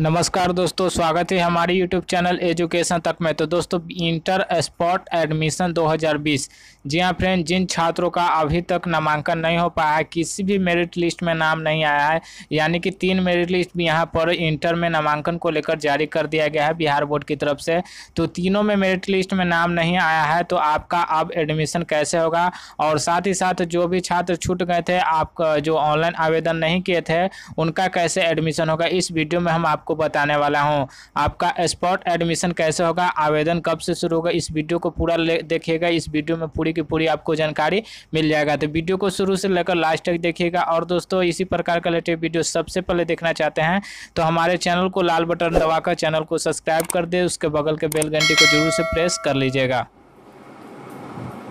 नमस्कार दोस्तों स्वागत है हमारे यूट्यूब चैनल एजुकेशन तक में तो दोस्तों इंटर स्पॉट एडमिशन 2020 जी हाँ फ्रेंड जिन छात्रों का अभी तक नामांकन नहीं हो पाया है किसी भी मेरिट लिस्ट में नाम नहीं आया है यानी कि तीन मेरिट लिस्ट भी यहाँ पर इंटर में नामांकन को लेकर जारी कर दिया गया है बिहार बोर्ड की तरफ से तो तीनों में मेरिट लिस्ट में नाम नहीं आया है तो आपका अब एडमिशन कैसे होगा और साथ ही साथ जो भी छात्र छूट गए थे आप जो ऑनलाइन आवेदन नहीं किए थे उनका कैसे एडमिशन होगा इस वीडियो में हम आपको आपको बताने वाला हूँ आपका स्पॉट एडमिशन कैसे होगा आवेदन कब से शुरू होगा इस वीडियो को पूरा देखिएगा इस वीडियो में पूरी की पूरी आपको जानकारी मिल जाएगा तो वीडियो को शुरू से लेकर लास्ट तक देखिएगा और दोस्तों इसी प्रकार का लेटेस्ट वीडियो सबसे पहले देखना चाहते हैं तो हमारे चैनल को लाल बटन दबाकर चैनल को सब्सक्राइब कर दे उसके बगल के बेल घंटी को जरूर से प्रेस कर लीजिएगा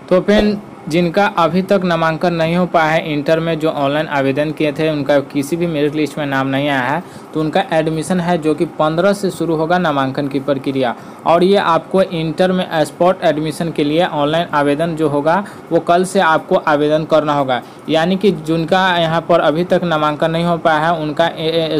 तो फिर जिनका अभी तक नामांकन नहीं हो पाया है इंटर में जो ऑनलाइन आवेदन किए थे उनका किसी भी मेरिट लिस्ट में नाम नहीं आया है तो उनका एडमिशन है जो कि 15 से शुरू होगा नामांकन की प्रक्रिया और ये आपको इंटर में स्पॉट एडमिशन के लिए ऑनलाइन आवेदन जो होगा वो कल से आपको आवेदन करना होगा यानी कि जिनका यहाँ पर अभी तक नामांकन नहीं हो पाया है उनका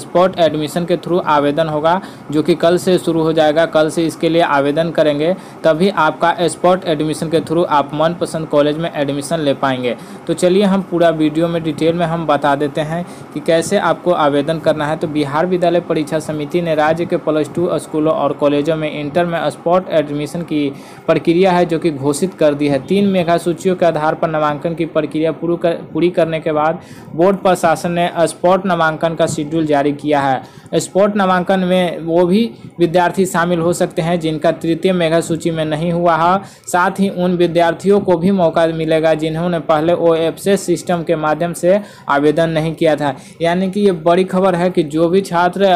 स्पॉट एडमिशन के थ्रू आवेदन होगा जो कि कल से शुरू हो जाएगा कल से इसके लिए आवेदन करेंगे तभी आपका स्पॉट एडमिशन के थ्रू आप मनपसंद कॉलेज में में एडमिशन ले पाएंगे तो चलिए हम पूरा वीडियो में डिटेल में हम बता देते हैं कि कैसे आपको आवेदन करना है तो बिहार विद्यालय परीक्षा समिति ने राज्य के प्लस टू स्कूलों और कॉलेजों में इंटर में स्पॉट एडमिशन की प्रक्रिया है जो कि घोषित कर दी है तीन मेघा सूचियों के आधार पर नामांकन की प्रक्रिया पूरी पूरी करने के बाद बोर्ड प्रशासन ने स्पॉट नामांकन का शेड्यूल जारी किया है स्पॉट नामांकन में वो भी विद्यार्थी शामिल हो सकते हैं जिनका तृतीय मेघा सूची में नहीं हुआ है साथ ही उन विद्यार्थियों को भी मौका मिलेगा जिन्होंने पहले ओ एफसेस सिस्टम के माध्यम से आवेदन नहीं किया था यानी कि ये बड़ी खबर है कि जो भी छात्र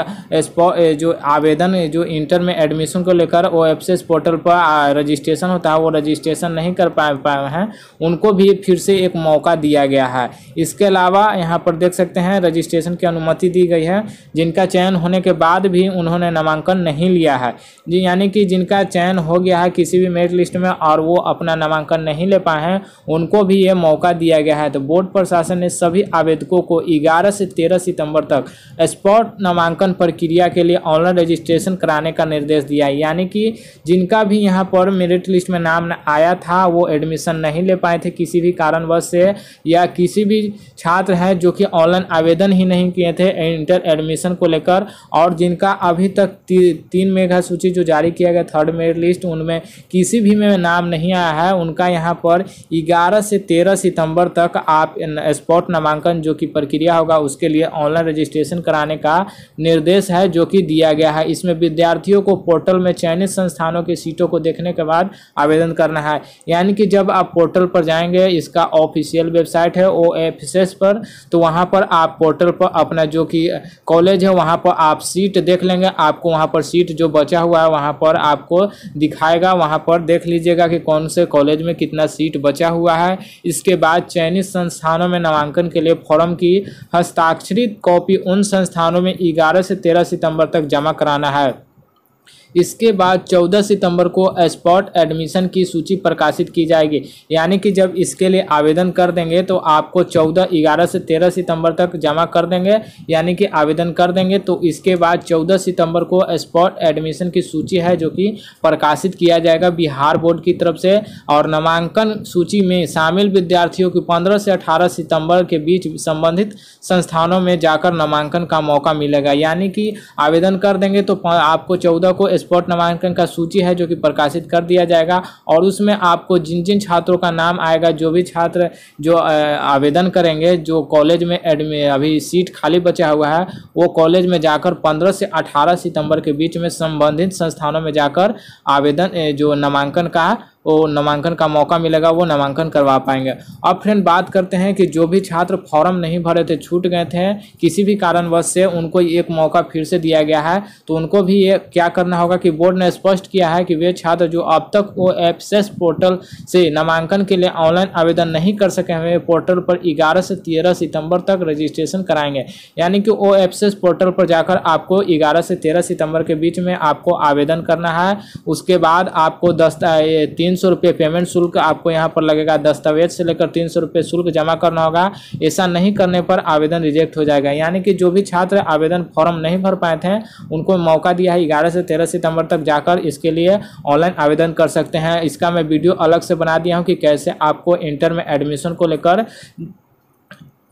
जो आवेदन जो इंटर में एडमिशन को लेकर ओ एफसेस पोर्टल पर रजिस्ट्रेशन होता है वो रजिस्ट्रेशन नहीं कर पाए पाए हैं उनको भी फिर से एक मौका दिया गया है इसके अलावा यहाँ पर देख सकते हैं रजिस्ट्रेशन की अनुमति दी गई है जिनका चयन होने के बाद भी उन्होंने नामांकन नहीं लिया है यानी कि जिनका चयन हो गया है किसी भी मेरिट लिस्ट में और वो अपना नामांकन नहीं ले पाए हैं उनको भी यह मौका दिया गया है तो बोर्ड प्रशासन ने सभी आवेदकों को ग्यारह से तेरह सितंबर तक स्पॉट नामांकन प्रक्रिया के लिए ऑनलाइन रजिस्ट्रेशन कराने का निर्देश दिया है यानी कि जिनका भी यहाँ पर मेरिट लिस्ट में नाम आया था वो एडमिशन नहीं ले पाए थे किसी भी कारणवश से या किसी भी छात्र हैं जो कि ऑनलाइन आवेदन ही नहीं किए थे इंटर एडमिशन को लेकर और जिनका अभी तक ती, तीन मेघा सूची जो जारी किया गया थर्ड मेरिट लिस्ट उनमें किसी भी में नाम नहीं आया है उनका यहाँ पर 11 से 13 सितंबर तक आप स्पॉट नामांकन जो कि प्रक्रिया होगा उसके लिए ऑनलाइन रजिस्ट्रेशन कराने का निर्देश है जो कि दिया गया है इसमें विद्यार्थियों को पोर्टल में चयनित संस्थानों की सीटों को देखने के बाद आवेदन करना है यानी कि जब आप पोर्टल पर जाएंगे इसका ऑफिशियल वेबसाइट है ओ पर तो वहाँ पर आप पोर्टल पर अपना जो कि कॉलेज है वहाँ पर आप सीट देख लेंगे आपको वहाँ पर सीट जो बचा हुआ है वहाँ पर आपको दिखाएगा वहाँ पर देख लीजिएगा कि कौन से कॉलेज में कितना सीट बचा हुआ है इसके बाद चयनित संस्थानों में नामांकन के लिए फॉर्म की हस्ताक्षरित कॉपी उन संस्थानों में ग्यारह से तेरह सितंबर तक जमा कराना है इसके बाद 14 सितंबर को स्पॉट एडमिशन की सूची प्रकाशित की जाएगी यानी कि जब इसके लिए आवेदन कर देंगे तो आपको 14 11 से 13 सितंबर तक जमा कर देंगे यानी कि आवेदन कर देंगे तो इसके बाद 14 सितंबर को स्पॉट एडमिशन की सूची है जो कि प्रकाशित किया जाएगा बिहार बोर्ड की तरफ से और नामांकन सूची में शामिल विद्यार्थियों की पंद्रह से अठारह सितम्बर के बीच संबंधित संस्थानों में जाकर नामांकन का मौका मिलेगा यानी कि आवेदन कर देंगे तो आपको चौदह को स्पॉट नामांकन का सूची है जो कि प्रकाशित कर दिया जाएगा और उसमें आपको जिन जिन छात्रों का नाम आएगा जो भी छात्र जो आवेदन करेंगे जो कॉलेज में अभी सीट खाली बचा हुआ है वो कॉलेज में जाकर पंद्रह से अठारह सितंबर के बीच में संबंधित संस्थानों में जाकर आवेदन जो नामांकन का वो नामांकन का मौका मिलेगा वो नामांकन करवा पाएंगे अब फ्रेंड बात करते हैं कि जो भी छात्र फॉर्म नहीं भरे थे छूट गए थे किसी भी कारणवश से उनको एक मौका फिर से दिया गया है तो उनको भी ये क्या करना होगा कि बोर्ड ने स्पष्ट किया है कि वे छात्र जो अब तक वो एपसेस पोर्टल से नामांकन के लिए ऑनलाइन आवेदन नहीं कर सके हैं पोर्टल पर ग्यारह से तेरह सितंबर तक रजिस्ट्रेशन कराएंगे यानी कि ओ एपसेस पोर्टल पर जाकर आपको ग्यारह से तेरह सितंबर के बीच में आपको आवेदन करना है उसके बाद आपको दस तीन तीन सौ रुपये पेमेंट शुल्क आपको यहाँ पर लगेगा दस्तावेज से लेकर तीन सौ रुपये शुल्क जमा करना होगा ऐसा नहीं करने पर आवेदन रिजेक्ट हो जाएगा यानी कि जो भी छात्र आवेदन फॉर्म नहीं भर पाए थे उनको मौका दिया है ग्यारह से तेरह सितंबर तक जाकर इसके लिए ऑनलाइन आवेदन कर सकते हैं इसका मैं वीडियो अलग से बना दिया हूँ कि कैसे आपको इंटर में एडमिशन को लेकर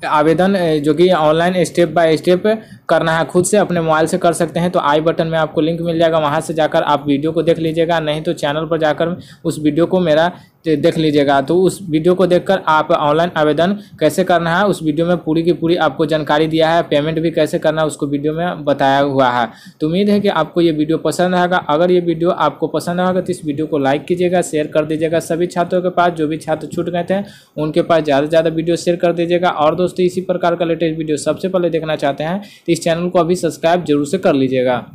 आवेदन जो कि ऑनलाइन स्टेप बाय स्टेप करना है खुद से अपने मोबाइल से कर सकते हैं तो आई बटन में आपको लिंक मिल जाएगा वहाँ से जाकर आप वीडियो को देख लीजिएगा नहीं तो चैनल पर जाकर उस वीडियो को मेरा देख लीजिएगा तो उस वीडियो को देखकर आप ऑनलाइन आवेदन कैसे करना है उस वीडियो में पूरी की पूरी आपको जानकारी दिया है पेमेंट भी कैसे करना है उसको वीडियो में बताया हुआ है तो उम्मीद है कि आपको ये वीडियो पसंद आएगा अगर ये वीडियो आपको पसंद आएगा तो इस वीडियो को लाइक कीजिएगा शेयर कर दीजिएगा सभी छात्रों के पास जो भी छात्र छूट गए थे उनके पास ज़्यादा से ज़्यादा वीडियो शेयर कर दीजिएगा और दोस्तों इसी प्रकार का लेटेस्ट वीडियो सबसे पहले देखना चाहते हैं तो इस चैनल को अभी सब्सक्राइब जरूर से कर लीजिएगा